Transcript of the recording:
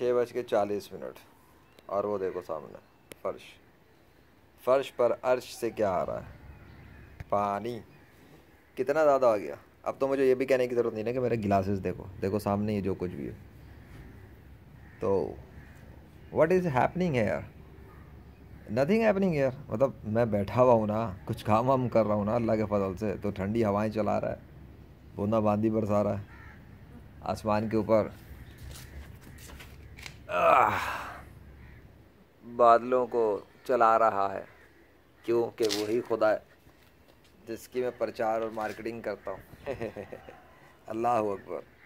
छः बज के चालीस मिनट और वो देखो सामने फर्श फर्श पर अर्श से क्या आ रहा है पानी कितना ज़्यादा आ गया अब तो मुझे ये भी कहने की ज़रूरत नहीं ना कि मेरे गिलासेस देखो देखो सामने ये जो कुछ भी है तो वट इज़ हैपनिंग यार नथिंग हैपनिंग यार मतलब मैं बैठा हुआ हूँ ना कुछ काम वाम कर रहा हूँ ना अल्लाह के फजल से तो ठंडी हवाएं चला रहा है बूंदा बांदी बरसा रहा है आसमान के ऊपर बादलों को चला रहा है क्योंकि वही खुदा है जिसकी मैं प्रचार और मार्केटिंग करता हूँ अल्लाह अकबर